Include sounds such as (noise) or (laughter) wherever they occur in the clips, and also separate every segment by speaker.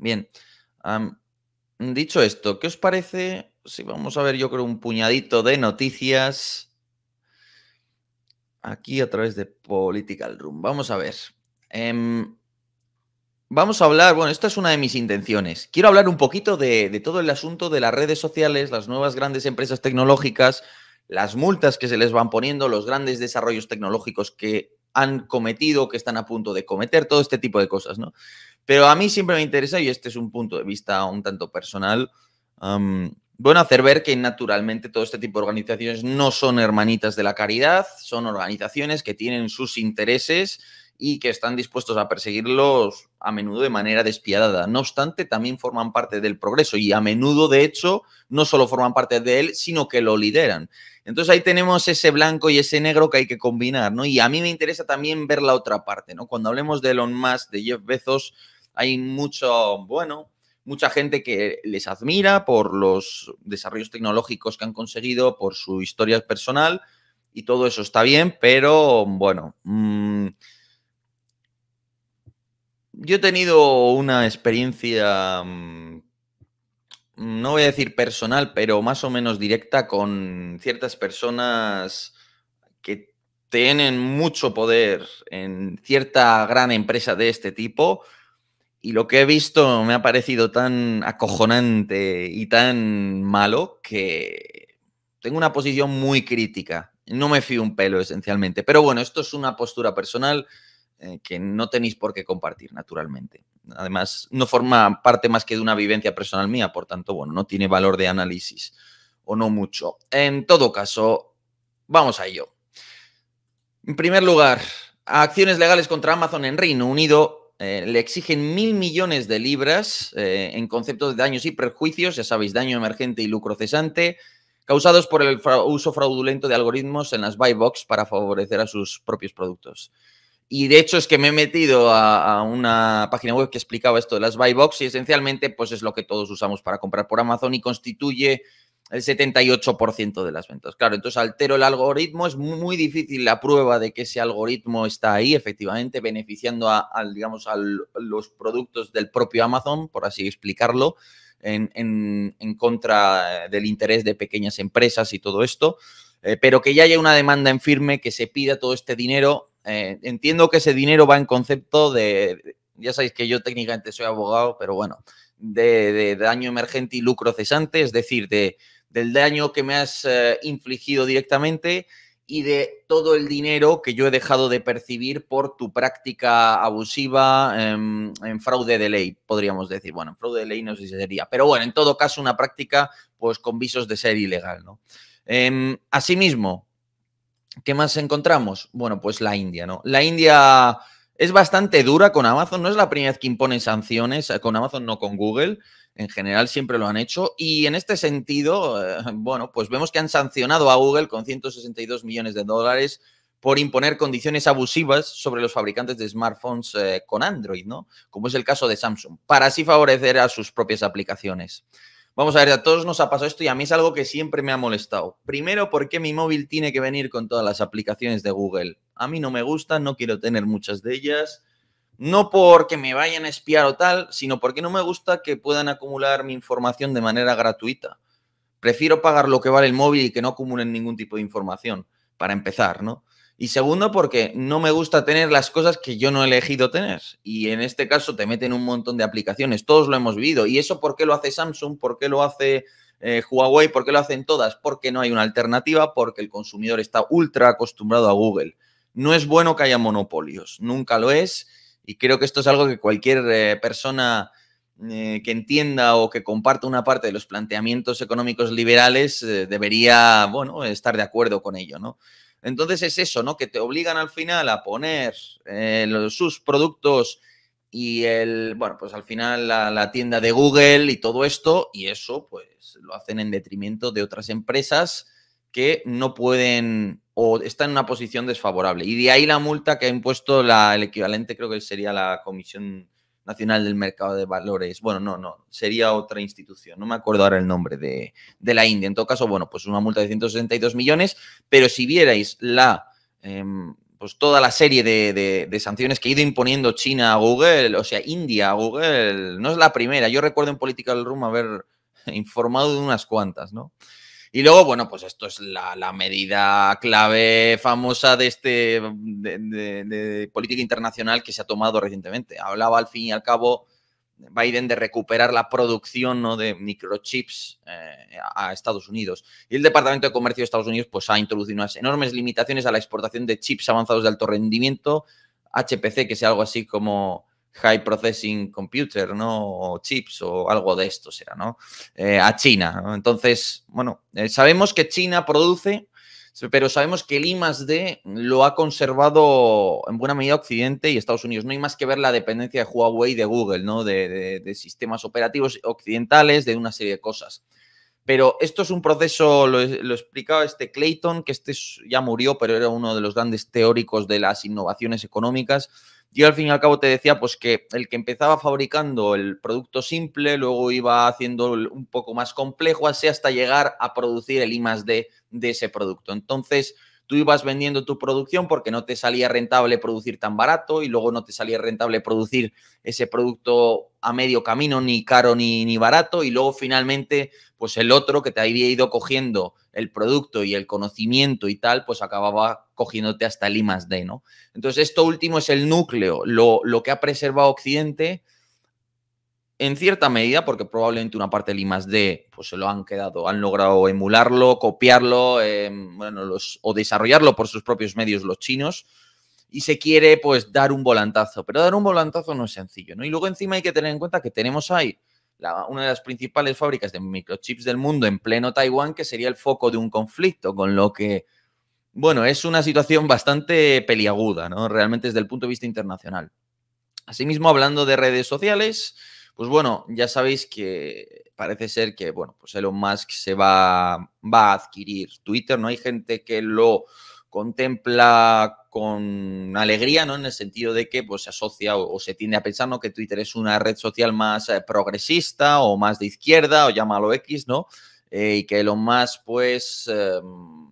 Speaker 1: Bien, dicho esto, ¿qué os parece si vamos a ver yo creo un puñadito de noticias aquí a través de Political Room? Vamos a ver. Em, vamos a hablar, bueno, esta es una de mis intenciones. Quiero hablar un poquito de, de todo el asunto de las redes sociales, las nuevas grandes empresas tecnológicas, las multas que se les van poniendo, los grandes desarrollos tecnológicos que han cometido, que están a punto de cometer, todo este tipo de cosas, ¿no? Pero a mí siempre me interesa, y este es un punto de vista un tanto personal, bueno, hacer ver que naturalmente todo este tipo de organizaciones no son hermanitas de la caridad, son organizaciones que tienen sus intereses y que están dispuestos a perseguirlos a menudo de manera despiadada. No obstante, también forman parte del progreso y a menudo, de hecho, no solo forman parte de él, sino que lo lideran. Entonces ahí tenemos ese blanco y ese negro que hay que combinar, ¿no? Y a mí me interesa también ver la otra parte, ¿no? Cuando hablemos de Elon Musk, de Jeff Bezos, hay mucho, bueno, mucha gente que les admira por los desarrollos tecnológicos que han conseguido, por su historia personal y todo eso está bien, pero bueno... Mm, yo he tenido una experiencia, mm, no voy a decir personal, pero más o menos directa con ciertas personas que tienen mucho poder en cierta gran empresa de este tipo. Y lo que he visto me ha parecido tan acojonante y tan malo que tengo una posición muy crítica. No me fío un pelo esencialmente. Pero bueno, esto es una postura personal eh, que no tenéis por qué compartir, naturalmente. Además, no forma parte más que de una vivencia personal mía, por tanto, bueno, no tiene valor de análisis o no mucho. En todo caso, vamos a ello. En primer lugar, acciones legales contra Amazon en Reino Unido eh, le exigen mil millones de libras eh, en concepto de daños y perjuicios, ya sabéis, daño emergente y lucro cesante, causados por el uso fraudulento de algoritmos en las buy box para favorecer a sus propios productos. Y de hecho es que me he metido a, una página web que explicaba esto de las buy box y esencialmente pues es lo que todos usamos para comprar por Amazon y constituye el 78% de las ventas. Claro, entonces altero el algoritmo, es muy, difícil la prueba de que ese algoritmo está ahí efectivamente beneficiando a, digamos, a los productos del propio Amazon, por así explicarlo, en, contra del interés de pequeñas empresas y todo esto. Eh, pero que ya haya una demanda en firme, que se pida todo este dinero, eh, entiendo que ese dinero va en concepto de, ya sabéis que yo técnicamente soy abogado, pero bueno, de, daño emergente y lucro cesante, es decir, de, del daño que me has eh, infligido directamente y de todo el dinero que yo he dejado de percibir por tu práctica abusiva em, en, fraude de ley, podríamos decir. Bueno, en fraude de ley no sé si sería, pero bueno, en todo caso una práctica pues con visos de ser ilegal, ¿no? Em, asimismo, ¿Qué más encontramos? Bueno, pues la India, ¿no? La India es bastante dura con Amazon, no es la primera vez que impone sanciones eh, con Amazon, no con Google. En general siempre lo han hecho. Y en este sentido, eh, bueno, pues vemos que han sancionado a Google con 162 millones de dólares por imponer condiciones abusivas sobre los fabricantes de smartphones eh, con Android, ¿no? Como es el caso de Samsung, para así favorecer a sus propias aplicaciones. Vamos a ver, a todos nos ha pasado esto y a mí es algo que siempre me ha molestado. Primero, ¿por qué mi móvil tiene que venir con todas las aplicaciones de Google? A mí no me gustan, no quiero tener muchas de ellas. No porque me vayan a espiar o tal, sino porque no me gusta que puedan acumular mi información de manera gratuita. Prefiero pagar lo que vale el móvil y que no acumulen ningún tipo de información, para empezar, ¿no? Y segundo, porque no me gusta tener las cosas que yo no he elegido tener. Y en este caso te meten un montón de aplicaciones, todos lo hemos vivido. ¿Y eso por qué lo hace Samsung? ¿Por qué lo hace eh, Huawei? ¿Por qué lo hacen todas? Porque no hay una alternativa, porque el consumidor está ultra acostumbrado a Google. No es bueno que haya monopolios, nunca lo es. Y creo que esto es algo que cualquier eh, persona eh, que entienda o que comparta una parte de los planteamientos económicos liberales debería, bueno, estar de acuerdo con ello, ¿no? Entonces es eso, ¿no? Que te obligan al final a poner eh, sus productos y el, bueno, pues al final la, tienda de Google y todo esto, y eso pues lo hacen en detrimento de otras empresas que no pueden o están en una posición desfavorable. Y de ahí la multa que ha impuesto la, el equivalente, creo que sería la comisión Nacional del Mercado de Valores. Bueno, no, no, sería otra institución, no me acuerdo ahora el nombre de, de la India. En todo caso, bueno, pues una multa de 162 millones, pero si vierais la... Em, pues toda la serie de, de, sanciones que ha ido imponiendo China a Google, o sea, India a Google, no es la primera. Yo recuerdo en Political Room haber (laughs) informado de unas cuantas, ¿no? Y luego, bueno, pues esto es la, medida clave famosa de este política internacional que se ha tomado recientemente. Hablaba al fin y al cabo Biden de recuperar la producción ¿no? de microchips eh, a Estados Unidos. Y el Departamento de Comercio de Estados Unidos pues, ha introducido unas enormes limitaciones a la exportación de chips avanzados de alto rendimiento, HPC, que sea algo así como High Processing Computer, ¿no? O chips o algo de esto será, ¿no? Eh, a China. Entonces, bueno, eh, sabemos que China produce, pero sabemos que el I D lo ha conservado en buena medida Occidente y Estados Unidos. No hay más que ver la dependencia de Huawei y de Google, ¿no? De, sistemas operativos occidentales, de una serie de cosas. Pero esto es un proceso, lo, lo, explicaba este Clayton, que este ya murió, pero era uno de los grandes teóricos de las innovaciones económicas yo al fin y al cabo te decía pues que el que empezaba fabricando el producto simple, luego iba haciendo un poco más complejo, así hasta llegar a producir el I más D de ese producto. Entonces, tú ibas vendiendo tu producción porque no te salía rentable producir tan barato y luego no te salía rentable producir ese producto a medio camino, ni caro ni, ni barato, y luego finalmente, pues el otro que te había ido cogiendo el producto y el conocimiento y tal, pues acababa cogiéndote hasta el I ¿no? Entonces, esto último es el núcleo, lo, lo que ha preservado Occidente en cierta medida, porque probablemente una parte del I+.D. pues, se lo han quedado, han logrado emularlo, copiarlo, em, bueno, los, o desarrollarlo por sus propios medios los chinos, y se quiere pues dar un volantazo, pero dar un volantazo no es sencillo, ¿no? Y luego encima hay que tener en cuenta que tenemos ahí una de las principales fábricas de microchips del mundo en pleno Taiwán, que sería el foco de un conflicto, con lo que, bueno, es una situación bastante peliaguda, ¿no? Realmente desde el punto de vista internacional. Asimismo, hablando de redes sociales, pues bueno, ya sabéis que parece ser que, bueno, pues Elon Musk se va, a adquirir Twitter, ¿no? Hay gente que lo contempla con alegría, ¿no? En el sentido de que pues, se asocia o, se tiende a pensar, ¿no? Que Twitter es una red social más eh, progresista o más de izquierda o llámalo X, ¿no? Eh, y que Elon Musk, pues, em,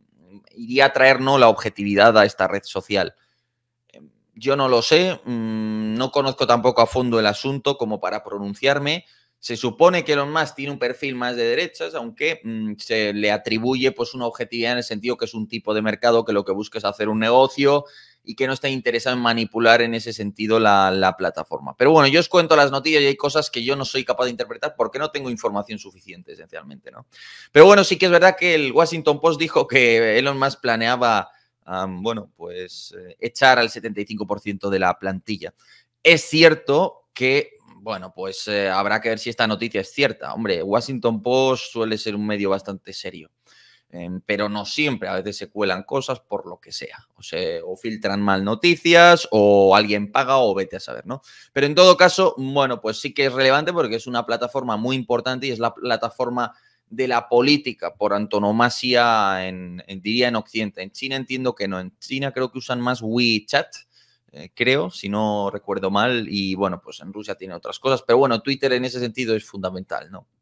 Speaker 1: iría a traer, La objetividad a esta red social. Yo no lo sé, mm, no conozco tampoco a fondo el asunto como para pronunciarme. Se supone que Elon Musk tiene un perfil más de derechas, aunque mm, se le atribuye pues, una objetividad en el sentido que es un tipo de mercado que lo que busca es hacer un negocio y que no está interesado en manipular en ese sentido la, la plataforma. Pero bueno, yo os cuento las noticias y hay cosas que yo no soy capaz de interpretar porque no tengo información suficiente, esencialmente, ¿no? Pero bueno, sí que es verdad que el Washington Post dijo que Elon Musk planeaba bueno, pues eh, echar al 75% de la plantilla. Es cierto que bueno, pues eh, habrá que ver si esta noticia es cierta. Hombre, Washington Post suele ser un medio bastante serio, em, pero no siempre. A veces se cuelan cosas por lo que sea. O, sea, o filtran mal noticias, o alguien paga, o vete a saber, ¿no? Pero en todo caso, bueno, pues sí que es relevante porque es una plataforma muy importante y es la plataforma de la política por antonomasia, en, diría en Occidente. En China entiendo que no. En China creo que usan más WeChat, eh, creo, si no recuerdo mal. Y bueno, pues en Rusia tiene otras cosas. Pero bueno, Twitter en ese sentido es fundamental, ¿no?